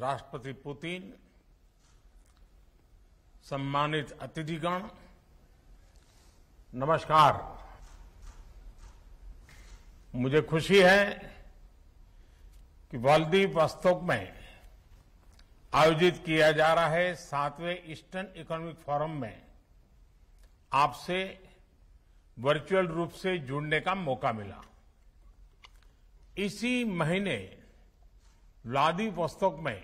राष्ट्रपति पुतिन सम्मानित अतिथिगण नमस्कार मुझे खुशी है कि वस्तोक में आयोजित किया जा रहा है सातवें ईस्टर्न इकोनॉमिक फोरम में आपसे वर्चुअल रूप से जुड़ने का मौका मिला इसी महीने व्लादिवोस्तोक में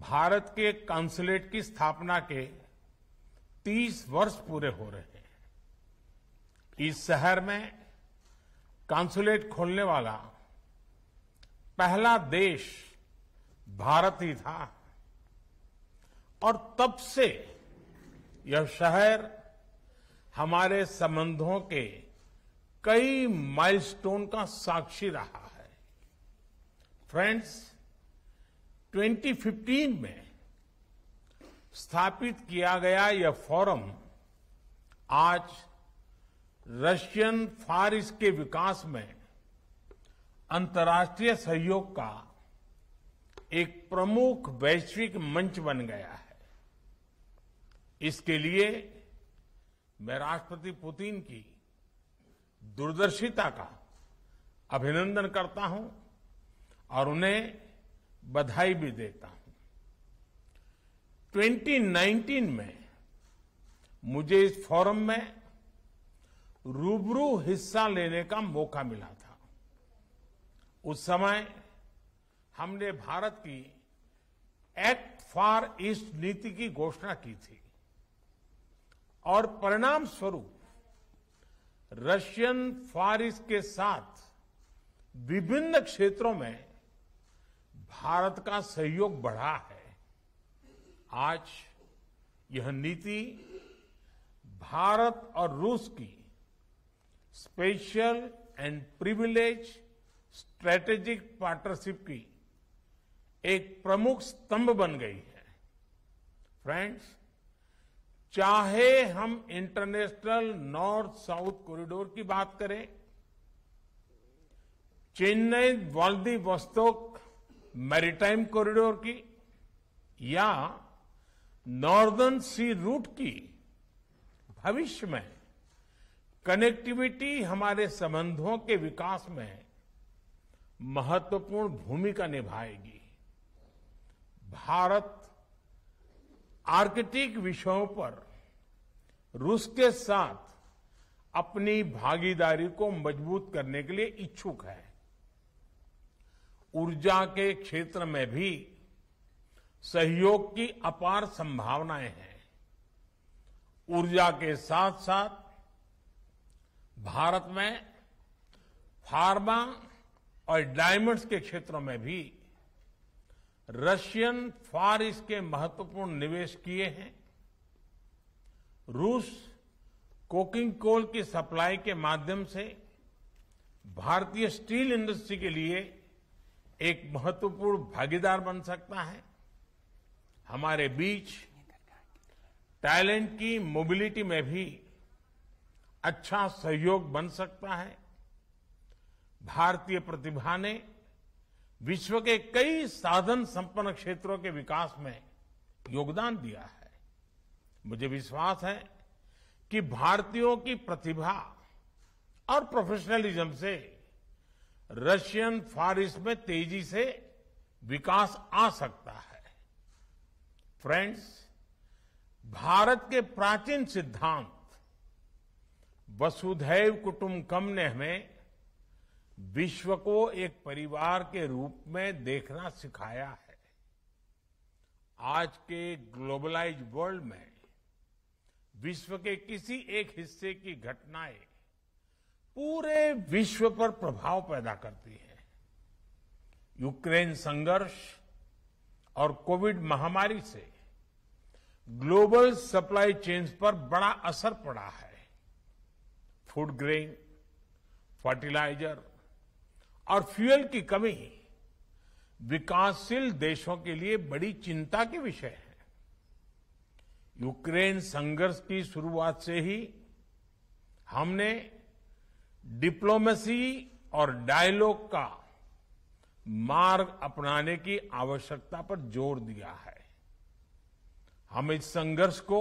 भारत के कॉन्सुलेट की स्थापना के 30 वर्ष पूरे हो रहे हैं इस शहर में कॉन्सुलेट खोलने वाला पहला देश भारत ही था और तब से यह शहर हमारे संबंधों के कई माइलस्टोन का साक्षी रहा फ्रेंड्स 2015 में स्थापित किया गया यह फोरम आज रशियन फार के विकास में अंतर्राष्ट्रीय सहयोग का एक प्रमुख वैश्विक मंच बन गया है इसके लिए मैं राष्ट्रपति पुतिन की दूरदर्शिता का अभिनंदन करता हूं और उन्हें बधाई भी देता हूं 2019 में मुझे इस फोरम में रूबरू हिस्सा लेने का मौका मिला था उस समय हमने भारत की एक्ट फॉर ईस्ट नीति की घोषणा की थी और परिणाम स्वरूप रशियन फॉर ईस्ट के साथ विभिन्न क्षेत्रों में भारत का सहयोग बढ़ा है आज यह नीति भारत और रूस की special and privilege strategic partnership की एक प्रमुख स्तंभ बन गई है फ्रेंड्स चाहे हम इंटरनेशनल नॉर्थ साउथ कॉरिडोर की बात करें Chennai Vladivostok maritime corridor की या नॉर्दर्न सी रूट की भविष्य में कनेक्टिविटी हमारे संबंधों के विकास में महत्वपूर्ण भूमिका निभाएगी भारत आर्कटिक विषयों पर रूस के साथ अपनी भागीदारी को मजबूत करने के लिए इच्छुक है ऊर्जा के क्षेत्र में भी सहयोग की अपार संभावनाएं हैं ऊर्जा के साथ साथ भारत में फार्मा और डायमंड्स के क्षेत्रों में भी रशियन फार के महत्वपूर्ण निवेश किए हैं रूस कोकिंग कोल की सप्लाई के माध्यम से भारतीय स्टील इंडस्ट्री के लिए एक महत्वपूर्ण भागीदार बन सकता है हमारे बीच टैलेंट की मोबिलिटी में भी अच्छा सहयोग बन सकता है भारतीय प्रतिभा ने विश्व के कई साधन संपन्न क्षेत्रों के विकास में योगदान दिया है मुझे विश्वास है कि भारतीयों की प्रतिभा और प्रोफेशनलिज्म से रशियन फॉरेस्ट में तेजी से विकास आ सकता है फ्रेंड्स भारत के प्राचीन सिद्धांत वसुधैव कुटुंबकम ने हमें विश्व को एक परिवार के रूप में देखना सिखाया है आज के ग्लोबलाइज वर्ल्ड में विश्व के किसी एक हिस्से की घटनाएं पूरे विश्व पर प्रभाव पैदा करती है यूक्रेन संघर्ष और कोविड महामारी से ग्लोबल सप्लाई चेन्स पर बड़ा असर पड़ा है फूड ग्रेन फर्टिलाइजर और फ्यूल की कमी विकासशील देशों के लिए बड़ी चिंता के विषय है यूक्रेन संघर्ष की शुरुआत से ही हमने डिप्लोमेसी और डायलॉग का मार्ग अपनाने की आवश्यकता पर जोर दिया है हम इस संघर्ष को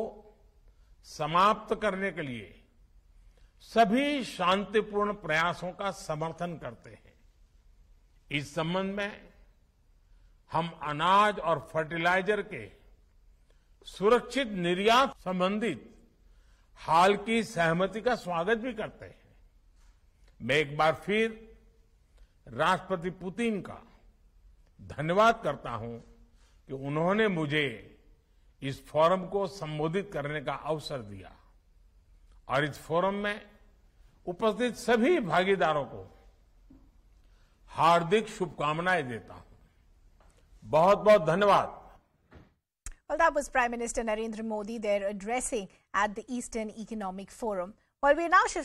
समाप्त करने के लिए सभी शांतिपूर्ण प्रयासों का समर्थन करते हैं इस संबंध में हम अनाज और फर्टिलाइजर के सुरक्षित निर्यात संबंधित हाल की सहमति का स्वागत भी करते हैं मैं एक बार फिर राष्ट्रपति पुतिन का धन्यवाद करता हूं कि उन्होंने मुझे इस फोरम को संबोधित करने का अवसर दिया और इस फोरम में उपस्थित सभी भागीदारों को हार्दिक शुभकामनाएं देता हूं बहुत बहुत धन्यवाद Well, that was Prime Minister Narendra Modi there addressing at the Eastern Economic Forum. Well, we are now shifting.